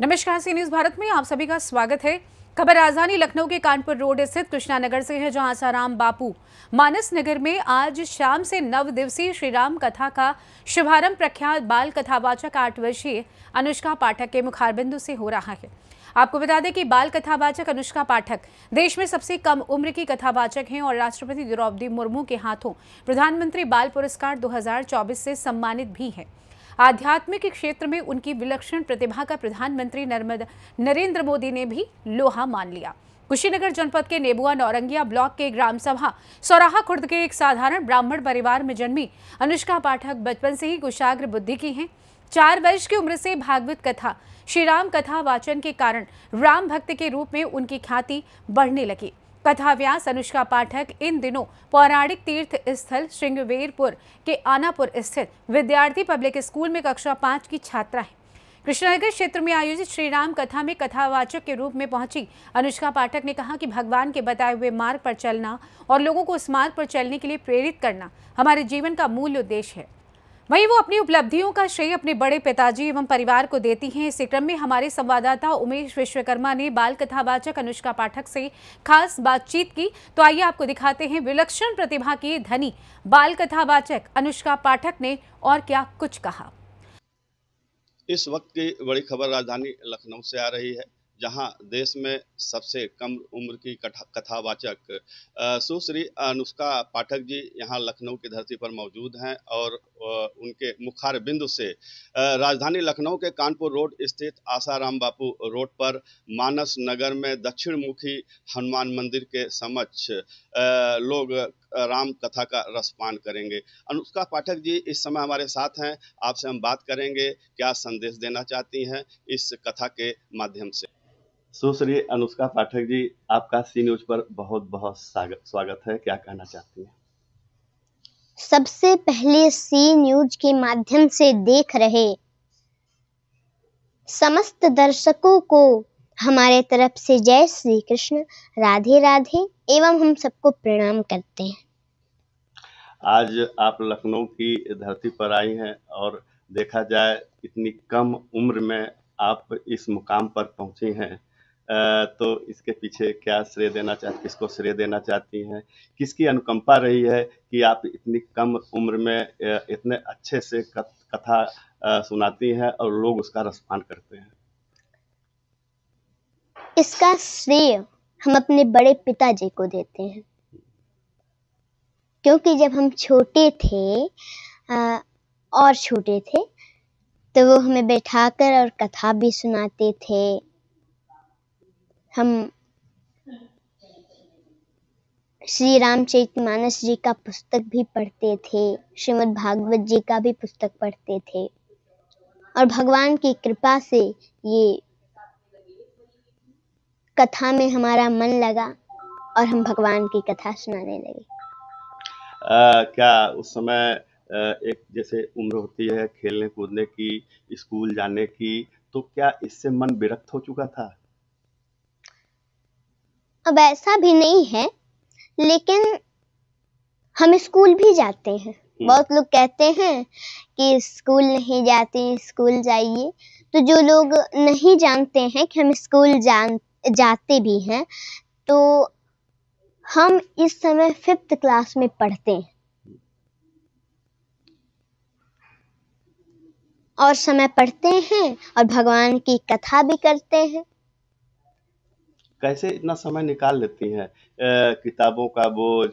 नमस्कार सी न्यूज भारत में आप सभी का स्वागत है खबर राजधानी लखनऊ के कानपुर रोड स्थित कृष्णानगर से है जहां आसाराम बापू मानस नगर में आज शाम से नव दिवसीय श्री राम कथा का शुभारंभ प्रख्यात बाल कथावाचक आठ वर्षीय अनुष्का पाठक के मुखारबिंदु से हो रहा है आपको बता दें कि बाल कथावाचक अनुष्का पाठक देश में सबसे कम उम्र की कथावाचक हैं और राष्ट्रपति द्रौपदी मुर्मू के हाथों प्रधानमंत्री बाल पुरस्कार 2024 से सम्मानित भी हैं आध्यात्मिक क्षेत्र में उनकी विलक्षण प्रतिभा का प्रधानमंत्री नरेंद्र मोदी ने भी लोहा मान लिया कुशीनगर जनपद के नेबुआ नौरंगिया ब्लॉक के ग्राम सभा सौराहा खुर्द के एक साधारण ब्राह्मण परिवार में जन्मी अनुष्का पाठक बचपन से ही कुशाग्र बुद्धि की हैं चार वर्ष की उम्र से भागवत कथा श्री राम कथा वाचन के कारण राम भक्त के रूप में उनकी ख्याति बढ़ने लगी कथाव्यास अनुष्का पाठक इन दिनों पौराणिक तीर्थ स्थल श्रृंगवेरपुर के आनापुर स्थित विद्यार्थी पब्लिक स्कूल में कक्षा पाँच की छात्रा है कृष्णनगर क्षेत्र में आयोजित श्री राम कथा में कथावाचक के रूप में पहुंची अनुष्का पाठक ने कहा कि भगवान के बताए हुए मार्ग पर चलना और लोगों को उस मार्ग पर चलने के लिए प्रेरित करना हमारे जीवन का मूल उद्देश्य है वहीं वो अपनी उपलब्धियों का श्रेय अपने बड़े पिताजी एवं परिवार को देती हैं इसी क्रम में हमारे संवाददाता उमेश विश्वकर्मा ने बाल कथावाचक अनुष्का पाठक से खास बातचीत की तो आइए आपको दिखाते हैं विलक्षण प्रतिभा की धनी बाल कथावाचक अनुष्का पाठक ने और क्या कुछ कहा इस वक्त की बड़ी खबर राजधानी लखनऊ से आ रही है जहां देश में सबसे कम उम्र की कथावाचक सुश्री अनुष्का पाठक जी यहां लखनऊ की धरती पर मौजूद हैं और उनके मुखार बिंदु से राजधानी लखनऊ के कानपुर रोड स्थित आसाराम बापू रोड पर मानस नगर में दक्षिण मुखी हनुमान मंदिर के समक्ष लोग राम कथा का रसपान करेंगे अनुष्का पाठक जी इस समय हमारे साथ हैं आपसे हम बात करेंगे क्या संदेश देना चाहती हैं इस कथा के माध्यम से सुश्री अनुष्का पाठक जी आपका सी न्यूज पर बहुत बहुत स्वागत है क्या कहना चाहती हैं सबसे पहले सी न्यूज के माध्यम से देख रहे समस्त दर्शकों को हमारे तरफ से जय श्री कृष्ण राधे राधे एवं हम सबको प्रणाम करते हैं आज आप लखनऊ की धरती पर आई हैं और देखा जाए इतनी कम उम्र में आप इस मुकाम पर पहुंची हैं तो इसके पीछे क्या श्रेय देना चाहती किसको श्रेय देना चाहती हैं किसकी अनुकंपा रही है कि आप इतनी कम उम्र में इतने अच्छे से कथा सुनाती हैं और लोग उसका रसपान करते हैं इसका श्रेय हम अपने बड़े पिताजी को देते हैं क्योंकि जब हम छोटे थे और छोटे थे तो वो हमें बैठाकर और कथा भी सुनाते थे हम श्री रामचरित मानस जी का पुस्तक भी पढ़ते थे श्रीमद् भागवत जी का भी पुस्तक पढ़ते थे और भगवान की कृपा से ये कथा में हमारा मन लगा और हम भगवान की कथा सुनाने लगे आ, क्या उस समय एक जैसे उम्र होती है खेलने कूदने की स्कूल जाने की तो क्या इससे मन विरक्त हो चुका था अब ऐसा भी नहीं है लेकिन हम स्कूल भी जाते हैं हम्म। बहुत लोग कहते हैं कि स्कूल नहीं जाते स्कूल जाइए तो जो लोग नहीं जानते हैं कि हम स्कूल जान जाते भी हैं तो हम इस समय फिफ्थ क्लास में पढ़ते हैं और समय पढ़ते हैं और भगवान की कथा भी करते हैं कैसे इतना समय निकाल लेती हैं किताबों का बोझ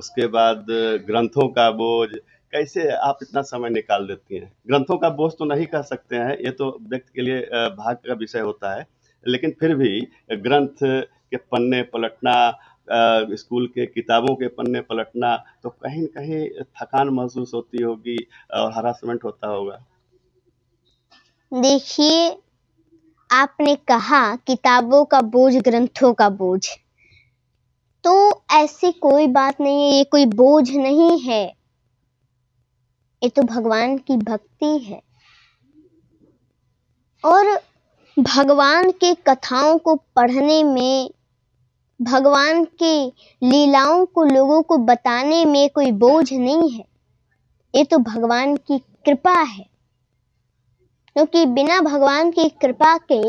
उसके बाद ग्रंथों का बोझ कैसे आप इतना समय निकाल देती हैं ग्रंथों का बोझ तो नहीं कह सकते हैं ये तो व्यक्ति के लिए भाग का विषय होता है लेकिन फिर भी ग्रंथ के पन्ने पलटना स्कूल के किताबों के पन्ने पलटना तो कहीं कहीं थकान महसूस होती होगी और हरासमेंट होता होगा देखिए आपने कहा किताबों का बोझ ग्रंथों का बोझ तो ऐसी कोई बात नहीं है ये कोई बोझ नहीं है ये तो भगवान की भक्ति है और भगवान के कथाओं को पढ़ने में भगवान के लीलाओं को लोगों को बताने में कोई बोझ नहीं है ये तो भगवान की कृपा है क्योंकि बिना भगवान की कृपा के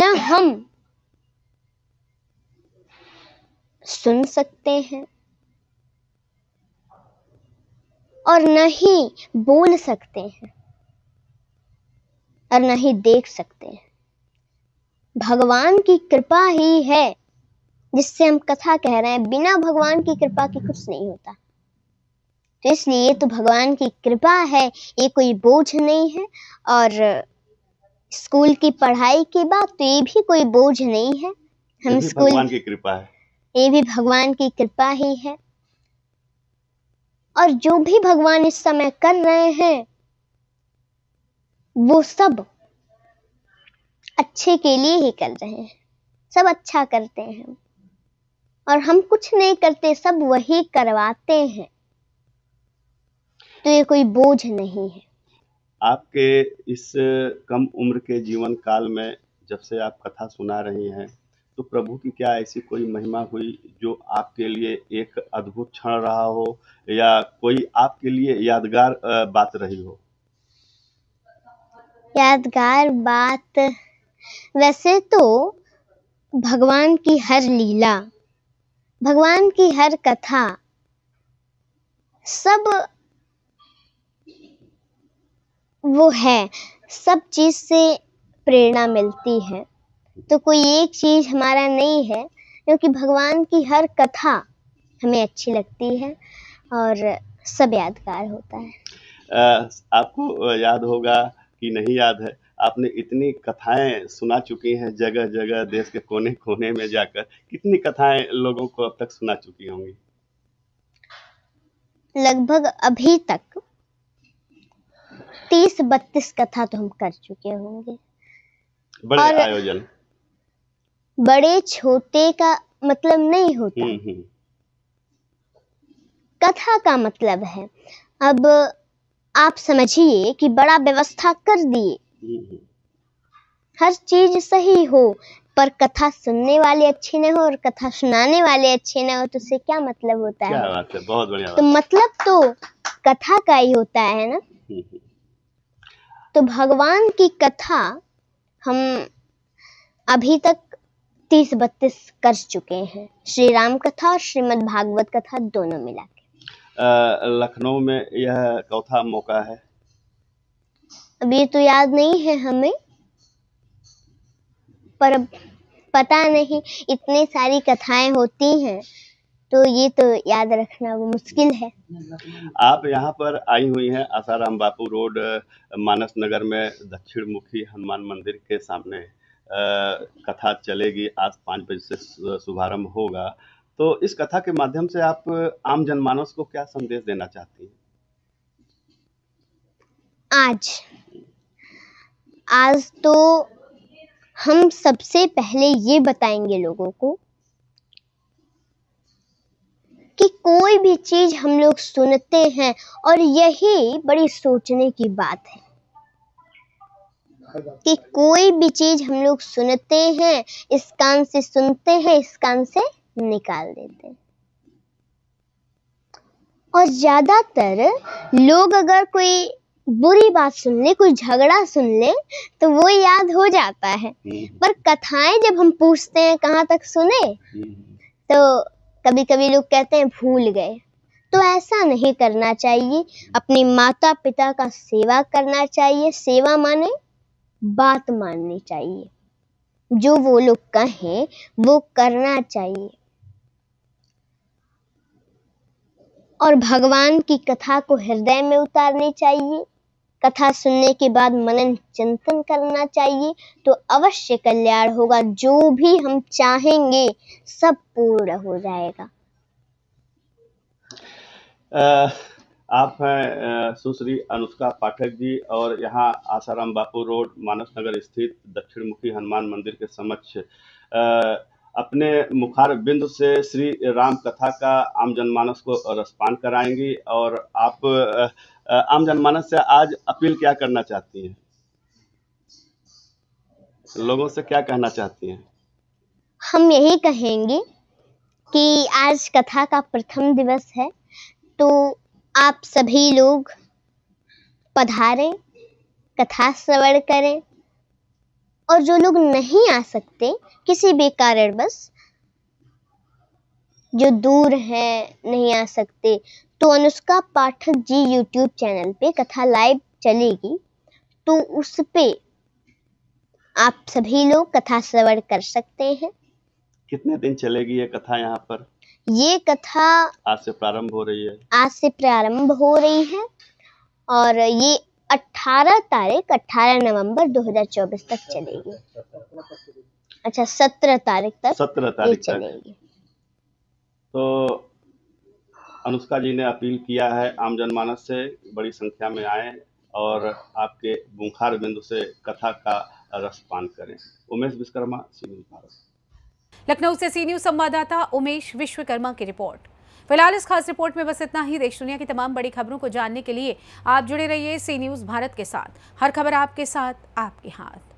न हम सुन सकते हैं और न ही बोल सकते हैं और न ही देख सकते हैं भगवान की कृपा ही है जिससे हम कथा कह रहे हैं बिना भगवान की कृपा के कुछ नहीं होता तो इसलिए ये तो भगवान की कृपा है ये कोई बोझ नहीं है और स्कूल की पढ़ाई की बात तो ये भी कोई बोझ नहीं है हम स्कूल भगवान की कृपा है ये भी भगवान की कृपा ही है और जो भी भगवान इस समय कर रहे हैं वो सब अच्छे के लिए ही कर रहे हैं सब अच्छा करते हैं और हम कुछ नहीं करते सब वही करवाते हैं तो ये कोई बोझ नहीं है आपके इस कम उम्र के जीवन काल में जब से आप कथा सुना रही हैं तो प्रभु की क्या ऐसी कोई महिमा हुई जो आपके लिए एक अद्भुत क्षण रहा हो या कोई आपके लिए यादगार बात रही हो यादगार बात वैसे तो भगवान की हर लीला भगवान की हर कथा सब वो है सब चीज़ से प्रेरणा मिलती है तो कोई एक चीज़ हमारा नहीं है क्योंकि भगवान की हर कथा हमें अच्छी लगती है और सब यादगार होता है आपको याद होगा कि नहीं याद है आपने इतनी कथाएं सुना चुकी हैं जगह जगह देश के कोने कोने में जाकर कितनी कथाएं लोगों को अब तक सुना चुकी होंगी लगभग अभी तक तीस बत्तीस कथा तो हम कर चुके होंगे बड़े और आयोजन बड़े छोटे का मतलब नहीं होता हम्म, हम्म। कथा का मतलब है अब आप समझिए कि बड़ा व्यवस्था कर दिए हम्म, हर चीज सही हो पर कथा सुनने वाले अच्छे ना हो और कथा सुनाने वाले अच्छे ना हो तो उससे क्या मतलब होता क्या है, बात है बहुत बढ़िया तो मतलब तो कथा का ही होता है ना तो भगवान की कथा हम अभी तक तीस बत्तीस कर चुके हैं श्री राम कथा और श्रीमद भागवत कथा दोनों मिला के लखनऊ में यह चौथा मौका है अभी तो याद नहीं है हमें पर पता नहीं इतनी सारी कथाएं होती हैं तो ये तो याद रखना वो मुश्किल है आप यहाँ पर आई हुई हैं आसाराम बापू रोड मानस नगर में दक्षिण मुखी हनुमान मंदिर के सामने कथा चलेगी आज पाँच बजे से शुभारम्भ होगा तो इस कथा के माध्यम से आप आम जनमानस को क्या संदेश देना चाहती हैं आज आज तो हम सबसे पहले ये बताएंगे लोगों को कि कोई भी चीज हम लोग सुनते हैं और यही बड़ी सोचने की बात है कि कोई भी चीज हम लोग सुनते हैं इस कान से सुनते हैं इस कान से निकाल देते हैं और ज्यादातर लोग अगर कोई बुरी बात सुन ले कोई झगड़ा सुन ले तो वो याद हो जाता है हम्म। पर कथाएं जब हम पूछते हैं कहाँ तक सुने हम्म। तो कभी कभी लोग कहते हैं भूल गए तो ऐसा नहीं करना चाहिए अपने माता पिता का सेवा करना चाहिए सेवा माने बात माननी चाहिए जो वो लोग कहें वो करना चाहिए और भगवान की कथा को हृदय में उतारनी चाहिए कथा सुनने के बाद मनन चिंतन करना चाहिए तो अवश्य कल्याण होगा जो भी हम चाहेंगे सब पूर्ण हो जाएगा आप हैं सुश्री अनुष्का पाठक जी और यहाँ आसाराम बापू रोड मानस नगर स्थित दक्षिण मुखी हनुमान मंदिर के समक्ष अपने मुखार बिंदु से श्री राम कथा का आम जनमानस को रसपान कराएंगी और आप आम जनमानस से आज अपील क्या करना चाहती हैं लोगों से क्या कहना चाहती हैं हम यही कहेंगे कि आज कथा का प्रथम दिवस है तो आप सभी लोग पधारें कथा श्रवण करें और जो लोग नहीं आ सकते किसी भी कारण बस जो दूर हैं नहीं आ सकते तो अनुष्का पाठक जी यूट्यूब चैनल पे कथा लाइव चलेगी तो उस पे आप सभी लोग कथा श्रवण कर सकते हैं कितने दिन चलेगी ये कथा यहाँ पर ये कथा आज से प्रारंभ हो रही है आज से प्रारंभ हो रही है और ये 18 तारीख 18 नवंबर 2024 तक चलेगी अच्छा 17 तारीख तक 17 तारीख चलेगी तो अनुष्का जी ने अपील किया है आम जनमानस से बड़ी संख्या में आए और आपके बुखार बिंदु से कथा का रस पान करें उमेश विश्वकर्मा सी न्यूज भारत लखनऊ से सी न्यूज संवाददाता उमेश विश्वकर्मा की रिपोर्ट फिलहाल इस खास रिपोर्ट में बस इतना ही देश दुनिया की तमाम बड़ी खबरों को जानने के लिए आप जुड़े रहिए सी न्यूज़ भारत के साथ हर खबर आपके साथ आपके हाथ